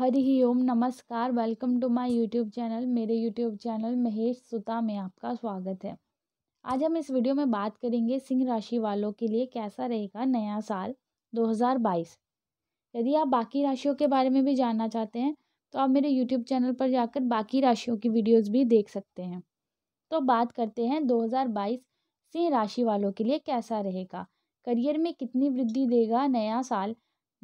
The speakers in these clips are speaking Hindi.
हरी ही ओम नमस्कार welcome to my YouTube channel मेरे यूट्यूब चैनल महेश सुता में आपका स्वागत है आज हम इस वीडियो में बात करेंगे सिंह राशि वालों के लिए कैसा रहेगा नया साल 2022 यदि आप बाकी राशियों के बारे में भी जानना चाहते हैं तो आप मेरे यूट्यूब चैनल पर जाकर बाकी राशियों की वीडियोज़ भी देख सकते हैं तो बात करते हैं दो सिंह राशि वालों के लिए कैसा रहेगा करियर में कितनी वृद्धि देगा नया साल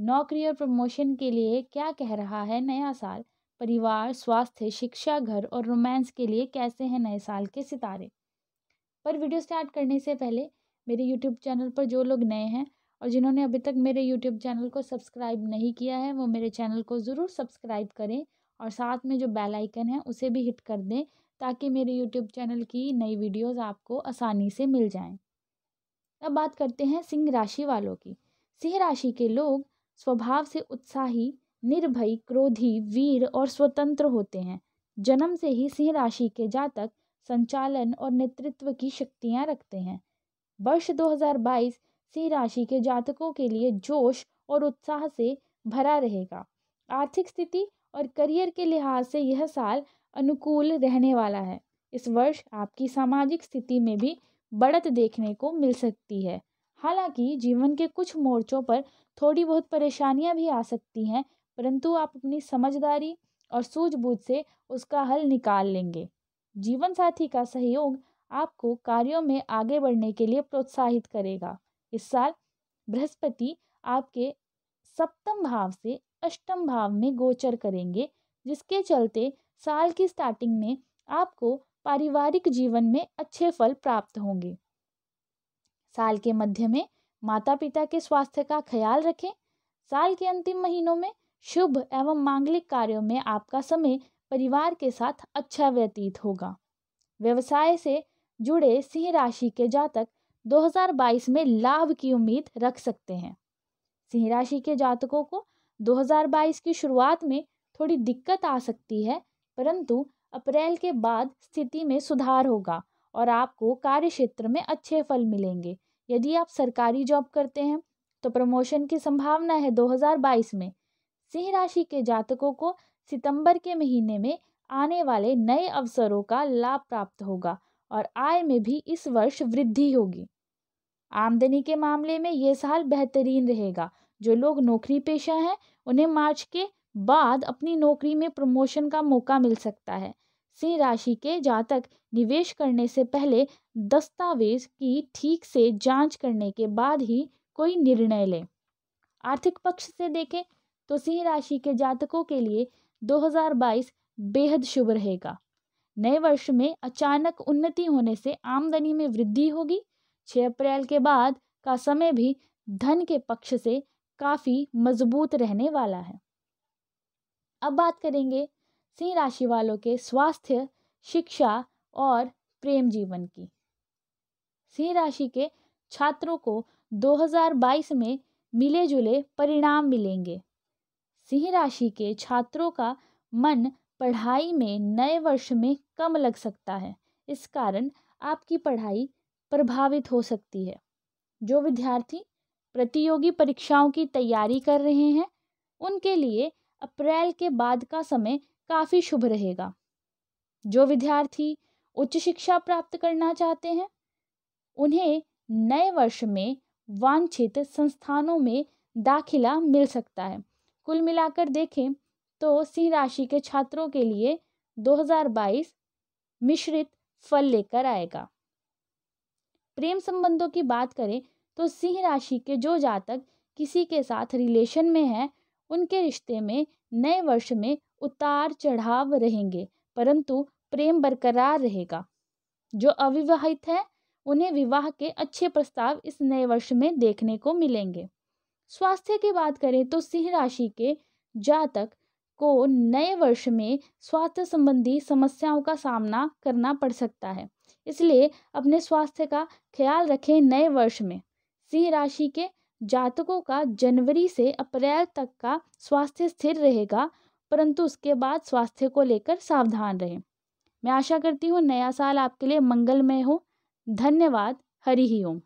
नौकरी और प्रमोशन के लिए क्या कह रहा है नया साल परिवार स्वास्थ्य शिक्षा घर और रोमांस के लिए कैसे हैं नए साल के सितारे पर वीडियो स्टार्ट करने से पहले मेरे यूट्यूब चैनल पर जो लोग नए हैं और जिन्होंने अभी तक मेरे यूट्यूब चैनल को सब्सक्राइब नहीं किया है वो मेरे चैनल को ज़रूर सब्सक्राइब करें और साथ में जो बेल आइकन है उसे भी हिट कर दें ताकि मेरे यूट्यूब चैनल की नई वीडियोस आपको आसानी से मिल जाएं। अब बात करते हैं सिंह राशि वालों की सिंह राशि के लोग स्वभाव से उत्साही निर्भय क्रोधी वीर और स्वतंत्र होते हैं जन्म से ही सिंह राशि के जातक संचालन और नेतृत्व की शक्तियाँ रखते हैं वर्ष 2022 सिंह राशि के जातकों के लिए जोश और उत्साह से भरा रहेगा आर्थिक स्थिति और करियर के लिहाज से यह साल अनुकूल रहने वाला है इस वर्ष आपकी सामाजिक स्थिति में भी बढ़त देखने को मिल सकती है हालांकि जीवन के कुछ मोर्चों पर थोड़ी बहुत परेशानियाँ भी आ सकती हैं परंतु आप अपनी समझदारी और सूझबूझ से उसका हल निकाल लेंगे जीवन साथी का सहयोग आपको कार्यों में आगे बढ़ने के लिए प्रोत्साहित करेगा इस साल बृहस्पति आपके सप्तम भाव से अष्टम भाव में गोचर करेंगे जिसके चलते साल की स्टार्टिंग में आपको पारिवारिक जीवन में अच्छे फल प्राप्त होंगे साल के मध्य में माता पिता के स्वास्थ्य का ख्याल रखें साल के अंतिम महीनों में शुभ एवं मांगलिक कार्यों में आपका समय परिवार के साथ अच्छा व्यतीत होगा व्यवसाय से जुड़े सिंह राशि के जातक 2022 में लाभ की उम्मीद रख सकते हैं सिंह राशि के जातकों को 2022 की शुरुआत में थोड़ी दिक्कत आ सकती है परंतु अप्रैल के बाद स्थिति में सुधार होगा और आपको कार्य क्षेत्र में अच्छे फल मिलेंगे यदि आप सरकारी जॉब करते हैं तो प्रमोशन की संभावना है 2022 में सिंह राशि के जातकों को सितंबर के महीने में आने वाले नए अवसरों का लाभ प्राप्त होगा और आय में भी इस वर्ष वृद्धि होगी आमदनी के मामले में ये साल बेहतरीन रहेगा जो लोग नौकरी पेशा हैं उन्हें मार्च के बाद अपनी नौकरी में प्रमोशन का मौका मिल सकता है से राशि के जातक निवेश करने से पहले दस्तावेज़ की ठीक से जांच करने के बाद ही कोई निर्णय लें आर्थिक पक्ष से देखें तो सिंह राशि के जातकों के लिए 2022 बेहद शुभ रहेगा नए वर्ष में अचानक उन्नति होने से आमदनी में वृद्धि होगी 6 अप्रैल के बाद का समय भी धन के पक्ष से काफ़ी मजबूत रहने वाला है अब बात करेंगे सिंह राशि वालों के स्वास्थ्य शिक्षा और प्रेम जीवन की सिंह राशि के छात्रों को 2022 में मिले जुले परिणाम मिलेंगे सिंह राशि के छात्रों का मन पढ़ाई में नए वर्ष में कम लग सकता है इस कारण आपकी पढ़ाई प्रभावित हो सकती है जो विद्यार्थी प्रतियोगी परीक्षाओं की तैयारी कर रहे हैं उनके लिए अप्रैल के बाद का समय काफ़ी शुभ रहेगा जो विद्यार्थी उच्च शिक्षा प्राप्त करना चाहते हैं उन्हें नए वर्ष में वांछित संस्थानों में दाखिला मिल सकता है कुल मिलाकर देखें तो सिंह राशि के छात्रों के लिए 2022 मिश्रित फल लेकर आएगा प्रेम संबंधों की बात करें तो सिंह राशि के जो जातक किसी के साथ रिलेशन में हैं उनके रिश्ते में नए वर्ष में उतार चढ़ाव रहेंगे परंतु प्रेम बरकरार रहेगा जो अविवाहित हैं उन्हें विवाह के अच्छे प्रस्ताव इस नए वर्ष में देखने को मिलेंगे स्वास्थ्य की बात करें तो सिंह राशि के जातक को नए वर्ष में स्वास्थ्य संबंधी समस्याओं का सामना करना पड़ सकता है इसलिए अपने स्वास्थ्य का ख्याल रखें नए वर्ष में सिंह राशि के जातकों का जनवरी से अप्रैल तक का स्वास्थ्य स्थिर रहेगा परंतु उसके बाद स्वास्थ्य को लेकर सावधान रहें मैं आशा करती हूँ नया साल आपके लिए मंगलमय हो धन्यवाद हरी ही ओम